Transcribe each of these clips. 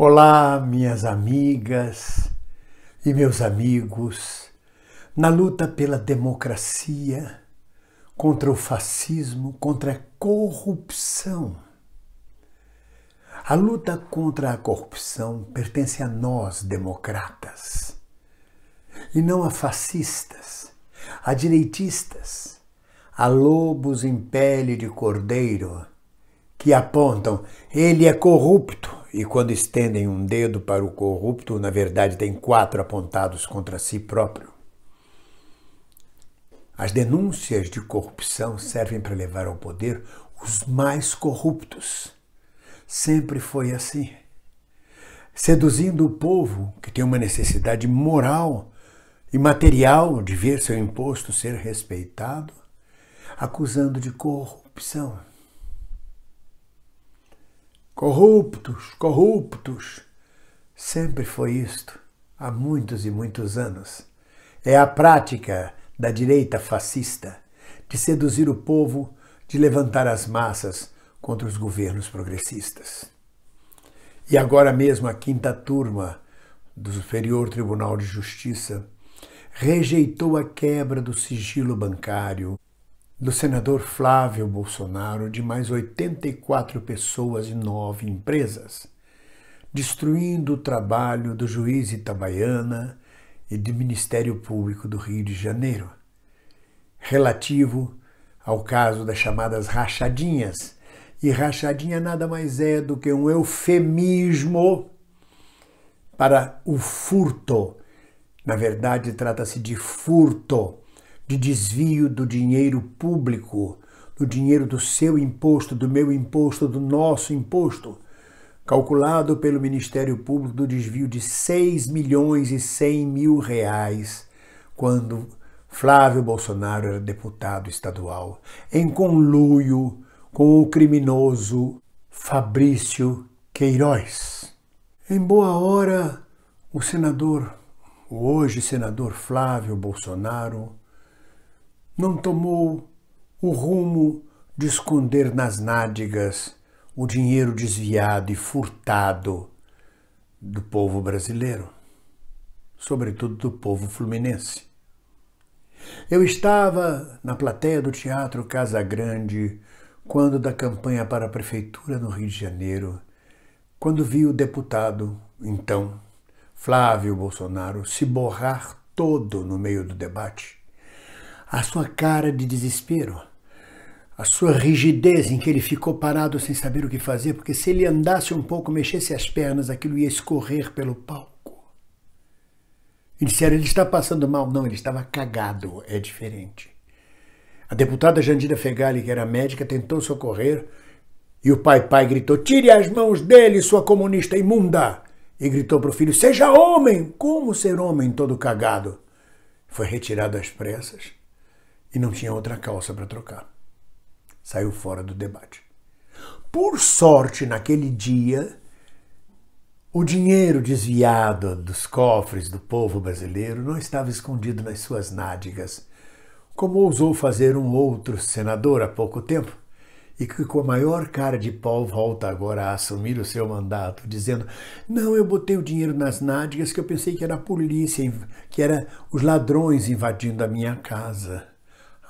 Olá, minhas amigas e meus amigos, na luta pela democracia, contra o fascismo, contra a corrupção. A luta contra a corrupção pertence a nós, democratas, e não a fascistas, a direitistas, a lobos em pele de cordeiro que apontam: ele é corrupto e quando estendem um dedo para o corrupto, na verdade têm quatro apontados contra si próprio. As denúncias de corrupção servem para levar ao poder os mais corruptos. Sempre foi assim. Seduzindo o povo, que tem uma necessidade moral e material de ver seu imposto ser respeitado, acusando de corrupção. Corruptos, corruptos. Sempre foi isto, há muitos e muitos anos. É a prática da direita fascista de seduzir o povo, de levantar as massas contra os governos progressistas. E agora mesmo a quinta turma do Superior Tribunal de Justiça rejeitou a quebra do sigilo bancário do senador Flávio Bolsonaro de mais 84 pessoas e nove empresas, destruindo o trabalho do juiz Itabaiana e do Ministério Público do Rio de Janeiro, relativo ao caso das chamadas rachadinhas. E rachadinha nada mais é do que um eufemismo para o furto. Na verdade, trata-se de furto de desvio do dinheiro público, do dinheiro do seu imposto, do meu imposto, do nosso imposto, calculado pelo Ministério Público do desvio de 6 milhões e 100 mil reais, quando Flávio Bolsonaro era deputado estadual, em conluio com o criminoso Fabrício Queiroz. Em boa hora, o senador, o hoje senador Flávio Bolsonaro, não tomou o rumo de esconder nas nádegas o dinheiro desviado e furtado do povo brasileiro, sobretudo do povo fluminense. Eu estava na plateia do Teatro Casa Grande quando da campanha para a prefeitura no Rio de Janeiro, quando vi o deputado, então, Flávio Bolsonaro, se borrar todo no meio do debate a sua cara de desespero, a sua rigidez em que ele ficou parado sem saber o que fazer, porque se ele andasse um pouco, mexesse as pernas, aquilo ia escorrer pelo palco. E disseram, ele está passando mal. Não, ele estava cagado, é diferente. A deputada Jandira Fegali, que era médica, tentou socorrer e o pai pai gritou: Tire as mãos dele, sua comunista imunda! E gritou para o filho: Seja homem! Como ser homem todo cagado? Foi retirado às pressas e não tinha outra calça para trocar. Saiu fora do debate. Por sorte, naquele dia, o dinheiro desviado dos cofres do povo brasileiro não estava escondido nas suas nádegas, como ousou fazer um outro senador há pouco tempo, e que com a maior cara de pau volta agora a assumir o seu mandato, dizendo: Não, eu botei o dinheiro nas nádegas que eu pensei que era a polícia, que era os ladrões invadindo a minha casa.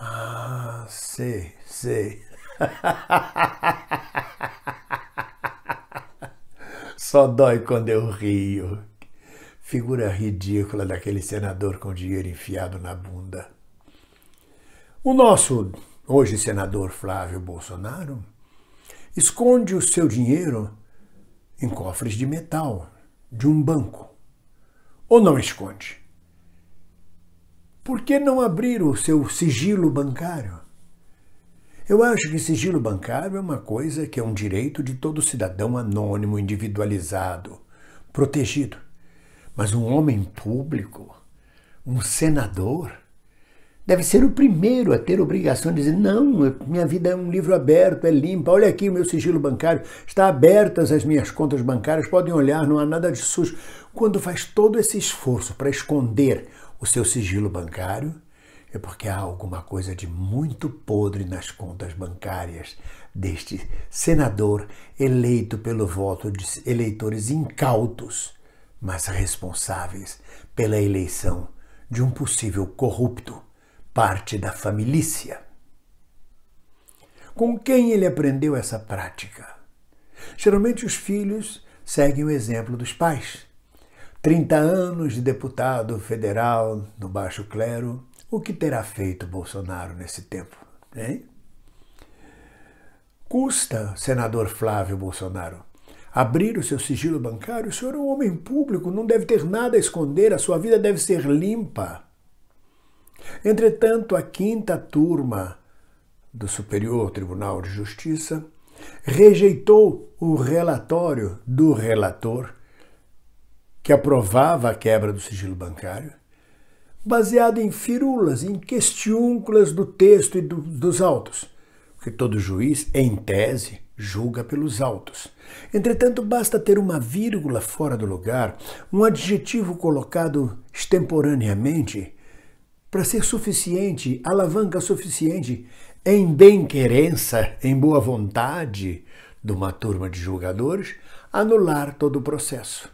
Ah, sei, sei. Só dói quando eu rio. Figura ridícula daquele senador com dinheiro enfiado na bunda. O nosso, hoje senador Flávio Bolsonaro, esconde o seu dinheiro em cofres de metal de um banco. Ou não esconde? Por que não abrir o seu sigilo bancário? Eu acho que sigilo bancário é uma coisa que é um direito de todo cidadão anônimo, individualizado, protegido. Mas um homem público, um senador, deve ser o primeiro a ter obrigação de dizer: não, minha vida é um livro aberto, é limpa, olha aqui o meu sigilo bancário, está abertas as minhas contas bancárias, podem olhar, não há nada de sujo. Quando faz todo esse esforço para esconder o seu sigilo bancário, é porque há alguma coisa de muito podre nas contas bancárias deste senador eleito pelo voto de eleitores incautos, mas responsáveis pela eleição de um possível corrupto, parte da família. Com quem ele aprendeu essa prática? Geralmente os filhos seguem o exemplo dos pais 30 anos de deputado federal no baixo clero, o que terá feito Bolsonaro nesse tempo? Hein? Custa, senador Flávio Bolsonaro, abrir o seu sigilo bancário? O senhor é um homem público, não deve ter nada a esconder, a sua vida deve ser limpa. Entretanto, a quinta turma do Superior Tribunal de Justiça rejeitou o relatório do relator que aprovava a quebra do sigilo bancário, baseado em firulas, em questiúnculas do texto e do, dos autos, porque todo juiz, em tese, julga pelos autos. Entretanto, basta ter uma vírgula fora do lugar, um adjetivo colocado extemporaneamente, para ser suficiente, alavanca suficiente em bem-querença, em boa vontade de uma turma de julgadores, anular todo o processo.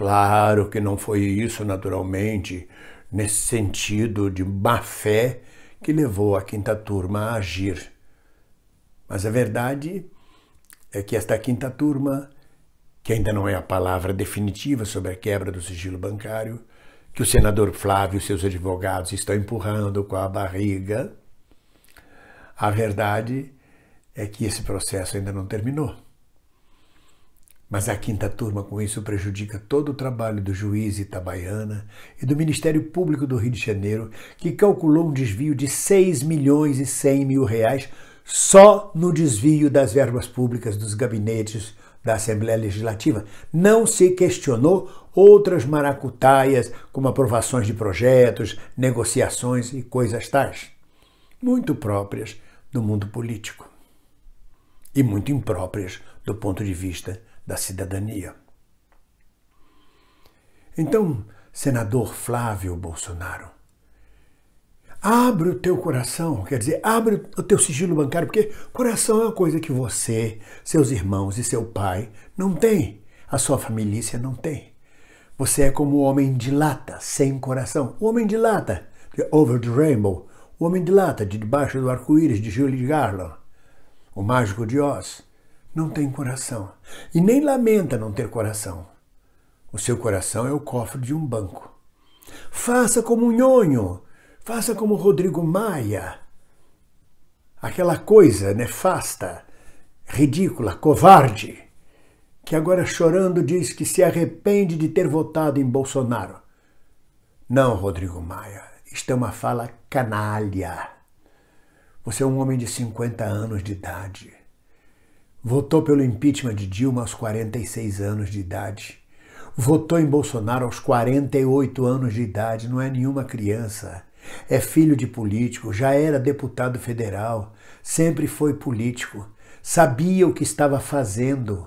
Claro que não foi isso, naturalmente, nesse sentido de má fé que levou a quinta turma a agir. Mas a verdade é que esta quinta turma, que ainda não é a palavra definitiva sobre a quebra do sigilo bancário, que o senador Flávio e seus advogados estão empurrando com a barriga, a verdade é que esse processo ainda não terminou. Mas a quinta turma com isso prejudica todo o trabalho do juiz Itabaiana e do Ministério Público do Rio de Janeiro, que calculou um desvio de 6 milhões e 100 mil reais só no desvio das verbas públicas dos gabinetes da Assembleia Legislativa. Não se questionou outras maracutaias, como aprovações de projetos, negociações e coisas tais, muito próprias do mundo político e muito impróprias do ponto de vista da cidadania. Então, senador Flávio Bolsonaro, abre o teu coração, quer dizer, abre o teu sigilo bancário, porque coração é uma coisa que você, seus irmãos e seu pai não tem, a sua família não tem. Você é como o homem de lata, sem coração. O homem de lata, de Over the Rainbow, o homem de lata, de debaixo do arco-íris, de Jules Garland, o mágico de Oz não tem coração e nem lamenta não ter coração. O seu coração é o cofre de um banco. Faça como um nhonho, faça como Rodrigo Maia. Aquela coisa nefasta, ridícula, covarde, que agora chorando diz que se arrepende de ter votado em Bolsonaro. Não, Rodrigo Maia, isto é uma fala canalha. Você é um homem de 50 anos de idade. Votou pelo impeachment de Dilma aos 46 anos de idade. Votou em Bolsonaro aos 48 anos de idade, não é nenhuma criança. É filho de político, já era deputado federal, sempre foi político, sabia o que estava fazendo,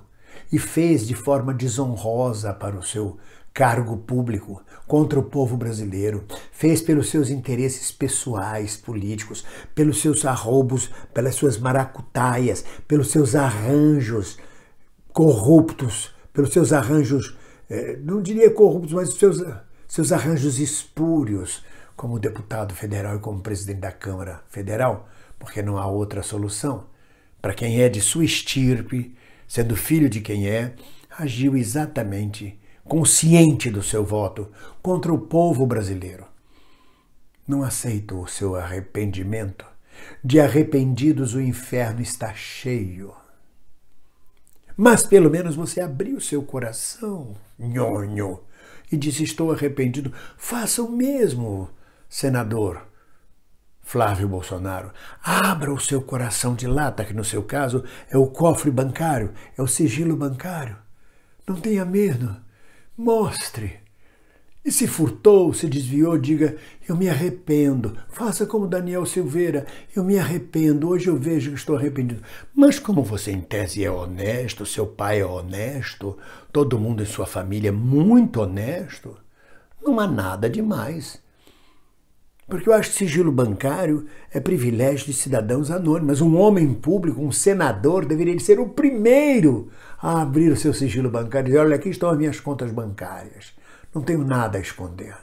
e fez de forma desonrosa para o seu cargo público contra o povo brasileiro, fez pelos seus interesses pessoais, políticos, pelos seus arroubos, pelas suas maracutaias, pelos seus arranjos corruptos, pelos seus arranjos, eh, não diria corruptos, mas seus, seus arranjos espúrios como deputado federal e como presidente da Câmara Federal, porque não há outra solução. Para quem é de sua estirpe, sendo é filho de quem é, agiu exatamente, consciente do seu voto, contra o povo brasileiro. Não aceito o seu arrependimento. De arrependidos o inferno está cheio. Mas pelo menos você abriu seu coração, nhonho, e disse: Estou arrependido. Faça o mesmo, senador. Flávio Bolsonaro. Abra o seu coração de lata, que no seu caso é o cofre bancário, é o sigilo bancário. Não tenha medo. Mostre. E se furtou, se desviou, diga: Eu me arrependo. Faça como Daniel Silveira: Eu me arrependo. Hoje eu vejo que estou arrependido. Mas, como você, em tese, é honesto, seu pai é honesto, todo mundo em sua família é muito honesto, não há nada demais porque eu acho que sigilo bancário é privilégio de cidadãos anônimos. Um homem público, um senador, deveria ser o primeiro a abrir o seu sigilo bancário e dizer: olha, aqui estão as minhas contas bancárias. Não tenho nada a esconder.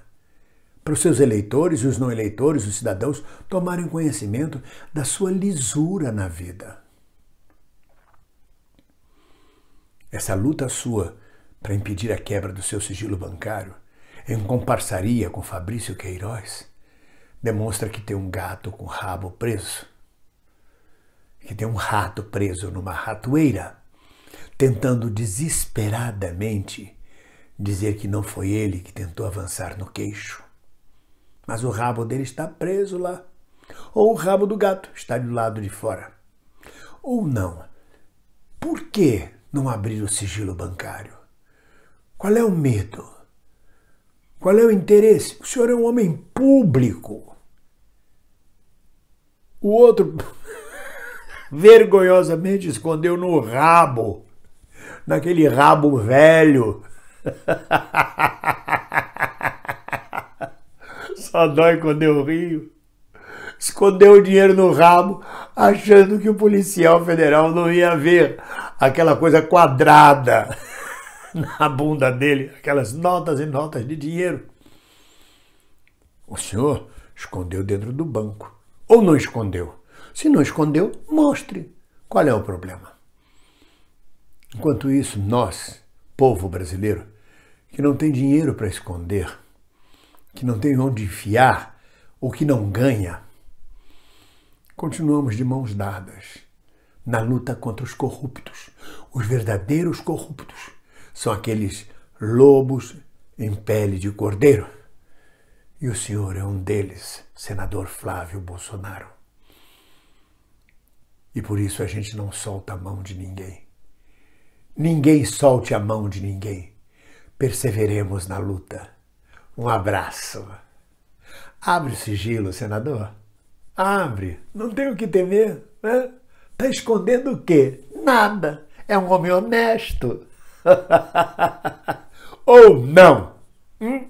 Para os seus eleitores, os não eleitores, os cidadãos tomarem conhecimento da sua lisura na vida. Essa luta sua para impedir a quebra do seu sigilo bancário, é em comparsaria com Fabrício Queiroz, demonstra que tem um gato com rabo preso, que tem um rato preso numa ratoeira, tentando desesperadamente dizer que não foi ele que tentou avançar no queixo. Mas o rabo dele está preso lá, ou o rabo do gato está do lado de fora. Ou não. Por que não abrir o sigilo bancário? Qual é o medo? Qual é o interesse? O senhor é um homem público. O outro vergonhosamente escondeu no rabo, naquele rabo velho. Só dói quando eu rio. Escondeu o dinheiro no rabo, achando que o policial federal não ia ver aquela coisa quadrada. na bunda dele aquelas notas e notas de dinheiro. O senhor escondeu dentro do banco. Ou não escondeu? Se não escondeu, mostre. Qual é o problema? Enquanto isso, nós, povo brasileiro, que não tem dinheiro para esconder, que não tem onde enfiar, ou que não ganha, continuamos de mãos dadas na luta contra os corruptos, os verdadeiros corruptos são aqueles lobos em pele de cordeiro. E o senhor é um deles, senador Flávio Bolsonaro. E por isso a gente não solta a mão de ninguém. Ninguém solte a mão de ninguém. Perseveremos na luta. Um abraço. Abre o sigilo, senador. Abre. Não tem o que temer. Né? Tá escondendo o quê? Nada. É um homem honesto. Ou não? Hum?